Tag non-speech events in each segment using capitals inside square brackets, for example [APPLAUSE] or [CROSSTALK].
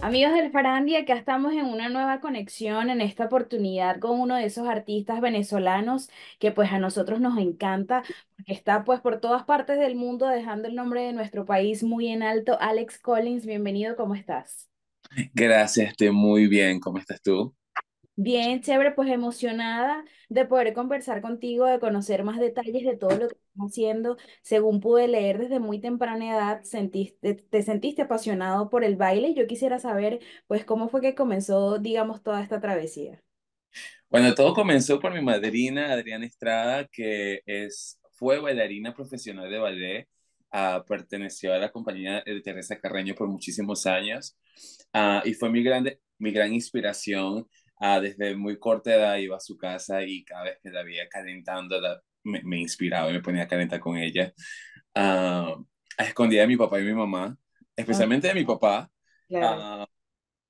Amigos del Farandi, acá estamos en una nueva conexión, en esta oportunidad con uno de esos artistas venezolanos que pues a nosotros nos encanta, porque está pues por todas partes del mundo dejando el nombre de nuestro país muy en alto. Alex Collins, bienvenido, ¿cómo estás? Gracias, estoy muy bien, ¿cómo estás tú? Bien, chévere, pues emocionada de poder conversar contigo, de conocer más detalles de todo lo que estás haciendo. Según pude leer desde muy temprana edad, sentiste, te sentiste apasionado por el baile. Yo quisiera saber, pues, cómo fue que comenzó, digamos, toda esta travesía. Bueno, todo comenzó por mi madrina, Adriana Estrada, que es, fue bailarina profesional de ballet. Ah, perteneció a la compañía de Teresa Carreño por muchísimos años ah, y fue mi, grande, mi gran inspiración ah, desde muy corta edad iba a su casa y cada vez que la veía calentando, la, me, inspiraba y me ponía a calentar con ella. Ah, a escondida de mi papá y mi mamá, especialmente de mi papá. Ah,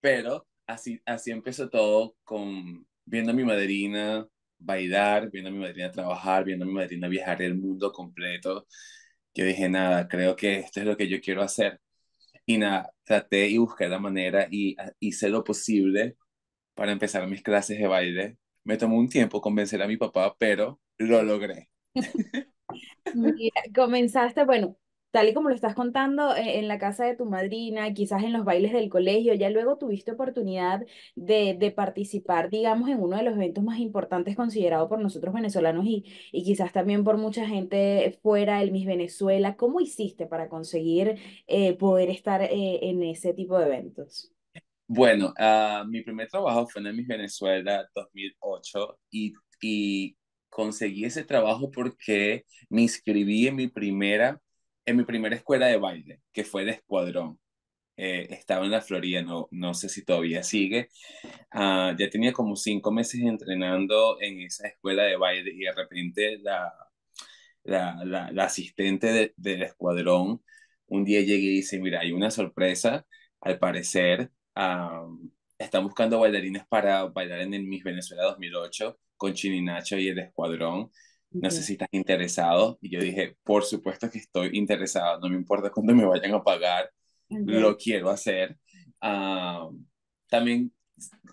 pero así, así empezó todo con viendo a mi madrina bailar, viendo a mi madrina trabajar, viendo a mi madrina viajar el mundo completo. Yo dije, nada, creo que esto es lo que yo quiero hacer. Y nada, traté y busqué la manera y ah, hice lo posible para empezar mis clases de baile. Me tomó un tiempo convencer a mi papá, pero lo logré. comenzaste, bueno, tal y como lo estás contando, eh, en la casa de tu madrina, quizás en los bailes del colegio, ya luego tuviste oportunidad de, participar, digamos, en uno de los eventos más importantes considerado por nosotros venezolanos y, quizás también por mucha gente fuera, del Miss Venezuela. ¿Cómo hiciste para conseguir eh, poder estar eh, en ese tipo de eventos? Bueno, ah, mi primer trabajo fue en Miss Venezuela 2008 y, conseguí ese trabajo porque me inscribí en mi primera, en mi primera escuela de baile, que fue el Escuadrón. Eh, estaba en la Florida, no, no sé si todavía sigue. Ah, ya tenía como cinco meses entrenando en esa escuela de baile y de repente la, la, asistente del escuadrón un día llegué y dice, mira, hay una sorpresa, al parecer están buscando bailarines para bailar en el Miss Venezuela 2008 con Chini Nacho y el Escuadrón. No sé si estás interesado. Y yo dije, por supuesto que estoy interesado, no me importa cuándo me vayan a pagar, lo quiero hacer. también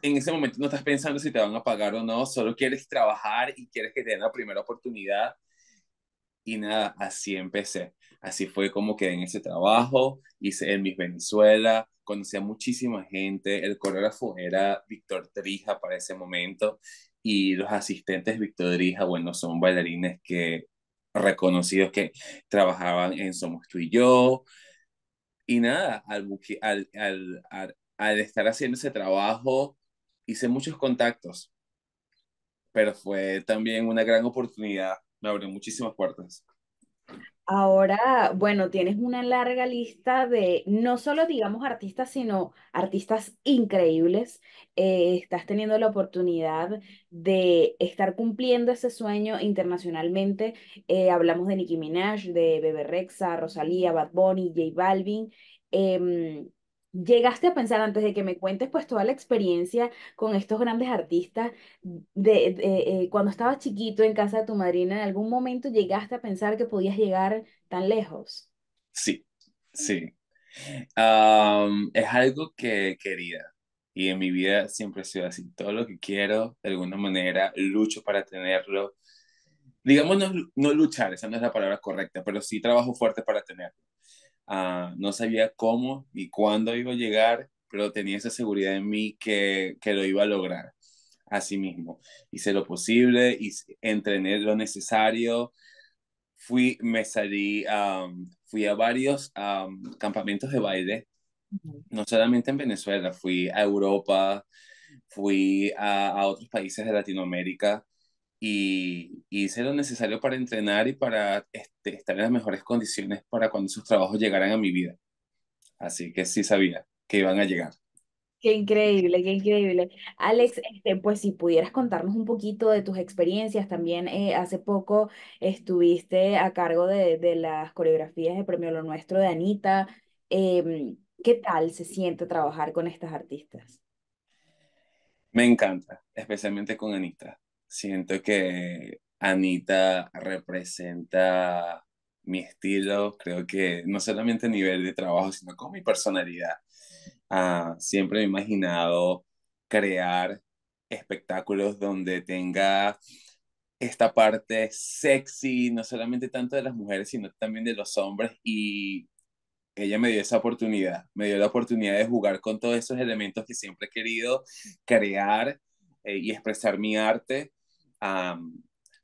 en ese momento no estás pensando si te van a pagar o no, solo quieres trabajar y quieres que te den la primera oportunidad. Y nada, así empecé. Así fue como quedé en ese trabajo, hice en Miss Venezuela, conocía muchísima gente, el coreógrafo era Víctor Trija para ese momento y los asistentes Víctor Trija, bueno, son bailarines que reconocidos que trabajaban en Somos tú y yo. Y nada, al, al, al estar haciendo ese trabajo, hice muchos contactos, pero fue también una gran oportunidad, me abrió muchísimas puertas. Ahora, bueno, tienes una larga lista de no solo, digamos, artistas, sino artistas increíbles. Eh, estás teniendo la oportunidad de estar cumpliendo ese sueño internacionalmente. Eh, hablamos de Nicki Minaj, de Bebe Rexa, Rosalía, Bad Bunny, J Balvin. Em, llegaste a pensar antes de que me cuentes pues toda la experiencia con estos grandes artistas de, eh, cuando estabas chiquito en casa de tu madrina, ¿en algún momento llegaste a pensar que podías llegar tan lejos? Sí, sí. es algo que quería y en mi vida siempre ha sido así. Todo lo que quiero, de alguna manera, lucho para tenerlo. Digamos, no luchar, esa no es la palabra correcta, pero sí trabajo fuerte para tenerlo. Ah, no sabía cómo ni cuándo iba a llegar, pero tenía esa seguridad en mí que, lo iba a lograr a sí mismo. Hice lo posible, y entrené lo necesario, fui, me salí, fui a varios campamentos de baile, no solamente en Venezuela, fui a Europa, fui a otros países de Latinoamérica y, hice lo necesario para entrenar y para este, estar en las mejores condiciones para cuando esos trabajos llegaran a mi vida. Así que sí sabía que iban a llegar. Qué increíble, qué increíble. Alex, este, pues si pudieras contarnos un poquito de tus experiencias, también eh, hace poco estuviste a cargo de, de, las coreografías de Premio Lo Nuestro de Anita. Em, ¿Qué tal se siente trabajar con estas artistas? Me encanta, especialmente con Anita. Siento que Anita representa mi estilo, creo que no solamente a nivel de trabajo, sino con mi personalidad. Ah, siempre he imaginado crear espectáculos donde tenga esta parte sexy, no solamente tanto de las mujeres, sino también de los hombres. Y ella me dio esa oportunidad, me dio la oportunidad de jugar con todos esos elementos que siempre he querido crear eh, y expresar mi arte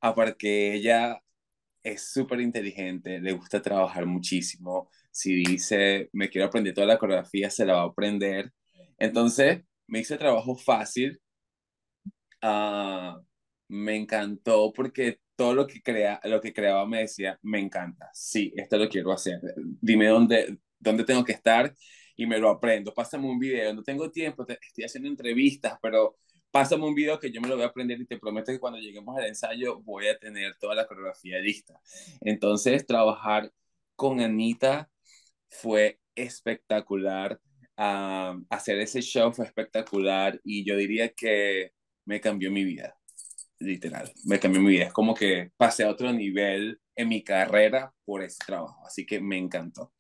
aparte que ella es súper inteligente, le gusta trabajar muchísimo. Si dice, me quiero aprender toda la coreografía, se la va a aprender. Entonces, me hice trabajo fácil. Ah, me encantó porque todo lo que, crea, lo que creaba me decía, me encanta, sí, esto lo quiero hacer. Dime dónde, dónde tengo que estar y me lo aprendo. Pásame un video, no tengo tiempo, estoy haciendo entrevistas, pero pásame un video que yo me lo voy a aprender y te prometo que cuando lleguemos al ensayo voy a tener toda la coreografía lista. Entonces, trabajar con Anita fue espectacular. hacer ese show fue espectacular y yo diría que me cambió mi vida, literal, me cambió mi vida. Es como que pasé a otro nivel en mi carrera por ese trabajo, así que me encantó.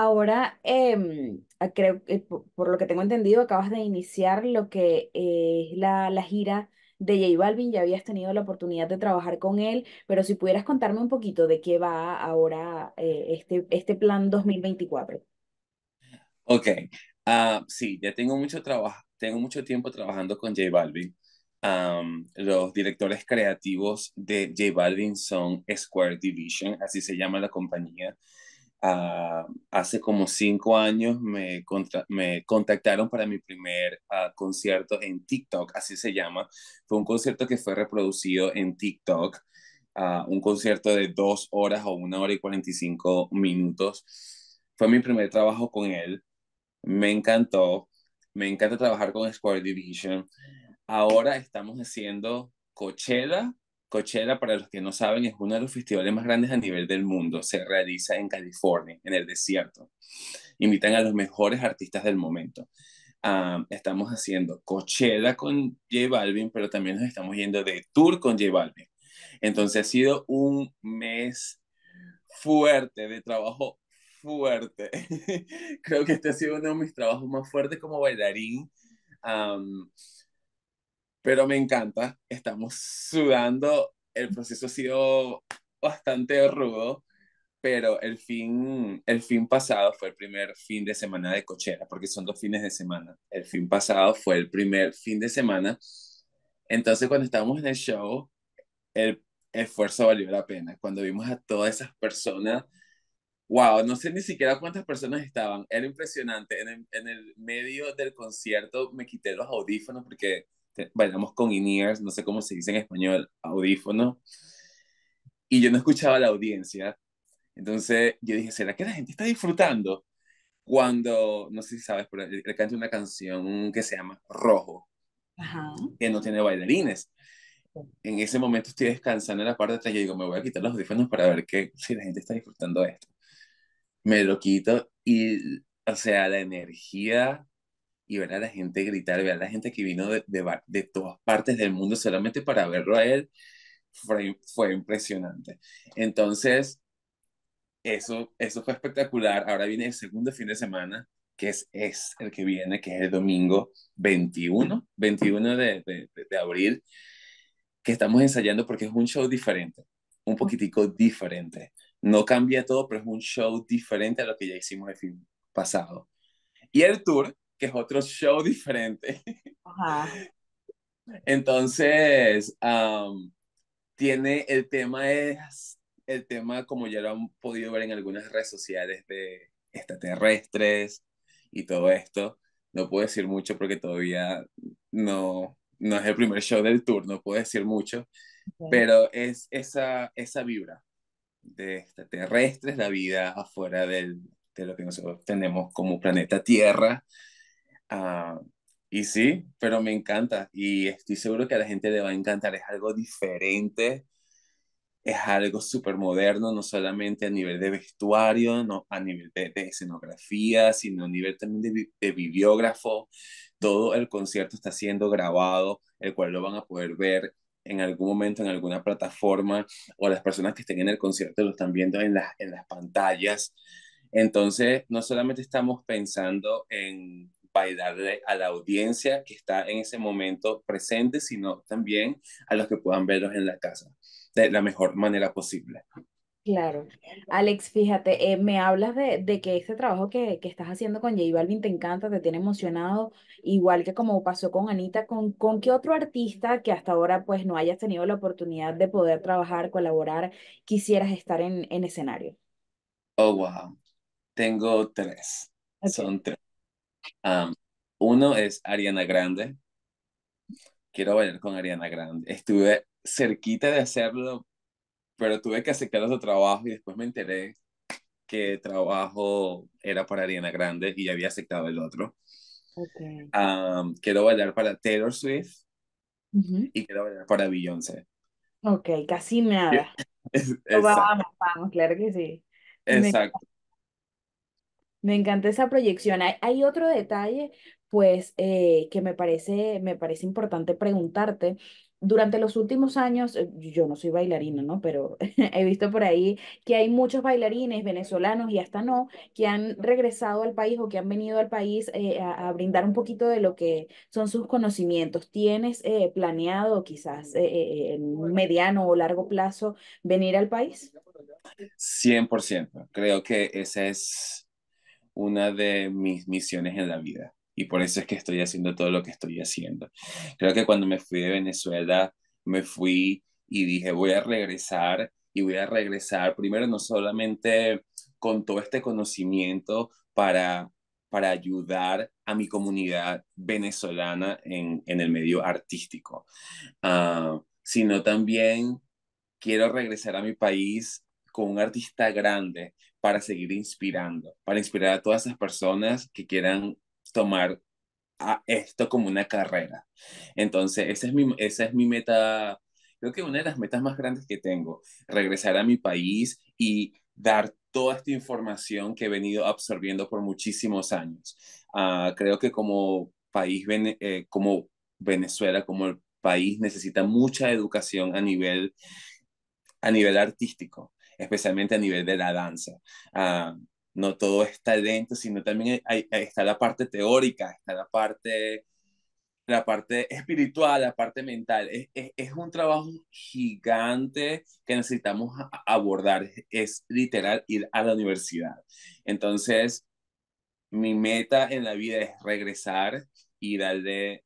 Ahora, em, creo que por, lo que tengo entendido, acabas de iniciar lo que es la, gira de J Balvin, ya habías tenido la oportunidad de trabajar con él, pero si pudieras contarme un poquito de qué va ahora eh, este, este plan 2024. Ok, ah, sí, ya tengo mucho trabajo, tengo mucho tiempo trabajando con J Balvin. los directores creativos de J Balvin son Square Division, así se llama la compañía. Ah, hace como cinco años me, me contactaron para mi primer ah, concierto en TikTok, así se llama. Fue un concierto que fue reproducido en TikTok, ah, un concierto de dos horas o una hora y 45 minutos. Fue mi primer trabajo con él. Me encantó. Me encanta trabajar con Square Division. Ahora estamos haciendo Coachella Coachella, para los que no saben, es uno de los festivales más grandes a nivel del mundo. Se realiza en California, en el desierto. Invitan a los mejores artistas del momento. Ah, estamos haciendo Coachella con J Balvin, pero también nos estamos yendo de tour con J Balvin. Entonces ha sido un mes fuerte de trabajo fuerte. [LAUGHS] Creo que este ha sido uno de mis trabajos más fuertes como bailarín pero me encanta. Estamos sudando, el proceso ha sido bastante rudo, pero el fin, el fin pasado fue el primer fin de semana de cochera, porque son dos fines de semana. El fin pasado fue el primer fin de semana. Entonces, cuando estábamos en el show, el esfuerzo valió la pena. Cuando vimos a todas esas personas, wow, no sé ni siquiera cuántas personas estaban. Era impresionante. En el, en el medio del concierto me quité los audífonos porque este, bailamos con in no sé cómo se dice en español, audífono, y yo no escuchaba a la audiencia. Entonces yo dije, ¿será que la gente está disfrutando? Cuando, no sé si sabes, pero él, una canción que se llama Rojo, que no tiene bailarines. En ese momento estoy descansando en la parte de atrás y digo, me voy a quitar los audífonos para ver que, si la gente está disfrutando esto. Me lo quito y, o sea, la energía y ver a la gente gritar, ver a la gente que vino de, de, todas partes del mundo solamente para verlo a él, fue, fue, impresionante. Entonces, eso, eso fue espectacular. Ahora viene el segundo fin de semana, que es, es el que viene, que es el domingo 21, 21 de, de, de abril, que estamos ensayando porque es un show diferente, un poquitico diferente. No cambia todo, pero es un show diferente a lo que ya hicimos el fin pasado. Y el tour que es otro show [LAUGHS] diferente. Ajá. Entonces, tiene el tema es el tema como ya lo han podido ver en algunas redes sociales de extraterrestres y todo esto. No puedo decir mucho porque todavía no, no es el primer show del tour, no puedo decir mucho, pero es esa, esa vibra de extraterrestres, la vida afuera del, de lo que nosotros tenemos como planeta Tierra Ah, y sí, pero me encanta y estoy seguro que a la gente le va a encantar. Es algo diferente, es algo súper moderno, no solamente a nivel de vestuario, no, a nivel de, escenografía, sino a nivel también de, de bibliógrafo. Todo el concierto está siendo grabado, el cual lo van a poder ver en algún momento en alguna plataforma o las personas que estén en el concierto lo están viendo en, en las pantallas. Entonces, no solamente estamos pensando en darle a la audiencia que está en ese momento presente, sino también a los que puedan verlos en la casa de la mejor manera posible. Claro. Alex, fíjate, eh, me hablas de, de, que este trabajo que, que estás haciendo con J Balvin te encanta, te tiene emocionado, igual que como pasó con Anita, ¿con, con qué otro artista que hasta ahora pues no hayas tenido la oportunidad de poder trabajar, colaborar, quisieras estar en, en escenario? Oh, wow. Tengo tres. Son tres uno es Ariana Grande. Quiero bailar con Ariana Grande. Estuve cerquita de hacerlo, pero tuve que aceptar otro trabajo y después me enteré que trabajo era para Ariana Grande y había aceptado el otro. quiero bailar para Taylor Swift y quiero bailar para Beyoncé. Ok, casi nada. [LAUGHS] vamos, vamos, claro que sí. Exacto. Me encanta esa proyección. Hay, otro detalle, pues, eh, que me parece, me parece importante preguntarte. Durante los últimos años, eh, yo no soy bailarina, ¿no? Pero [LAUGHS] he visto por ahí que hay muchos bailarines venezolanos y hasta no, que han regresado al país o que han venido al país eh, a, brindar un poquito de lo que son sus conocimientos. ¿Tienes planeado quizás en mediano o largo plazo venir al país? 100%. Creo que ese es una de mis misiones en la vida y por eso es que estoy haciendo todo lo que estoy haciendo. Creo que cuando me fui de Venezuela, me fui y dije, voy a regresar y voy a regresar primero no solamente con todo este conocimiento para, para ayudar a mi comunidad venezolana en, en el medio artístico, ah, sino también quiero regresar a mi país con un artista grande para seguir inspirando, para inspirar a todas esas personas que quieran tomar esto como una carrera. Entonces, esa es mi, esa es mi meta, creo que una de las metas más grandes que tengo, regresar a mi país y dar toda esta información que he venido absorbiendo por muchísimos años. Ah, creo que como país, eh, como Venezuela, como el país necesita mucha educación a nivel, a nivel artístico especialmente a nivel de la danza. Ah, no todo está talento, sino también está la parte teórica, está la parte, la parte espiritual, la parte mental. Es, un trabajo gigante que necesitamos abordar. Es literal ir a la universidad. Entonces, mi meta en la vida es regresar y eh,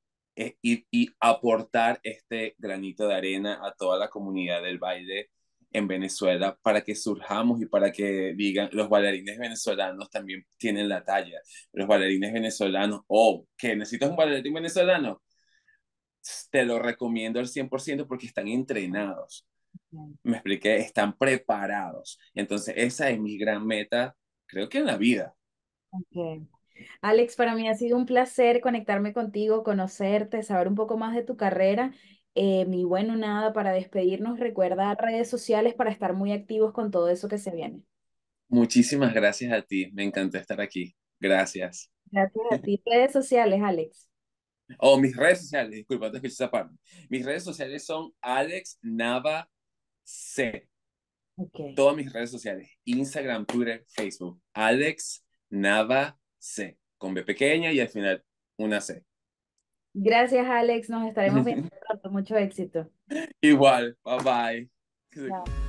y, aportar este granito de arena a toda la comunidad del baile en Venezuela para que surjamos y para que digan los bailarines venezolanos también tienen la talla. Los bailarines venezolanos, oh, que necesitas un bailarín venezolano, te lo recomiendo al 100% porque están entrenados. Me expliqué, están preparados. Entonces, esa es mi gran meta, creo que en la vida. Alex, para mí ha sido un placer conectarme contigo, conocerte, saber un poco más de tu carrera mi em, y bueno, nada, para despedirnos, recuerda redes sociales para estar muy activos con todo eso que se viene. Muchísimas gracias a ti, me encantó estar aquí. Gracias. Gracias a ti. [LAUGHS] redes sociales, Alex. Oh, mis redes sociales, disculpa, te escuché esa parte. Mis redes sociales son Alex Nava C. Todas mis redes sociales, Instagram, Twitter, Facebook. Alex Nava C, con B pequeña y al final una C. Gracias, Alex. Nos estaremos viendo [LAUGHS] Mucho éxito. Igual. Bye bye.